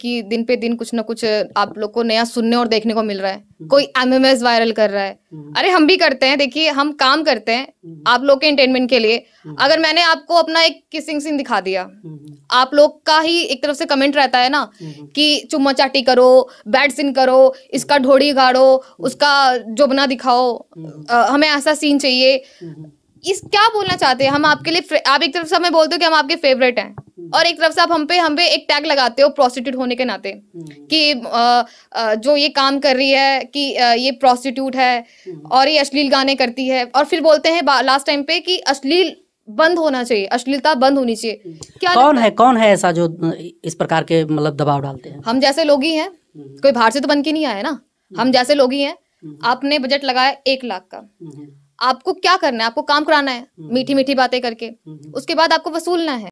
कि दिन पे दिन कुछ ना कुछ आप लोग को नया सुनने और देखने को मिल रहा है कोई एमएमएस वायरल कर रहा है हम्म। अरे हम भी करते हैं देखिए हम काम करते हैं हम्म। आप लोग के एंटेनमेंट के लिए हम्म। अगर मैंने आपको अपना एक किसिंग सीन दिखा दिया आप लोग का ही एक तरफ से कमेंट रहता है ना कि चुम्मा चाटी करो बैड सीन करो इसका ढोड़ी गाड़ो उसका जोबना दिखाओ आ, हमें ऐसा सीन चाहिए इस क्या बोलना चाहते हैं हम आपके लिए आप एक तरफ से हमें बोलते हो कि हम आपके फेवरेट हैं और एक तरफ से आप हम पे हम पे एक टैग लगाते हो प्रोस्टिट्यूट होने के नाते हम्म। कि आ, आ, जो ये काम कर रही है कि आ, ये प्रोस्टिट्यूट है हम्म। और ये अश्लील गाने करती है और फिर बोलते हैं लास्ट टाइम पे कि अश्लील बंद होना चाहिए अश्लीलता बंद होनी चाहिए हम्म। क्या कौन है कौन है ऐसा जो इस प्रकार के मतलब दबाव डालते हैं हम जैसे लोग ही हैं कोई बाहर से तो बन के नहीं आया ना हम जैसे लोग ही हैं आपने बजट लगाया एक लाख का आपको क्या करना है आपको काम कराना है मीठी मीठी बातें करके उसके बाद आपको वसूलना है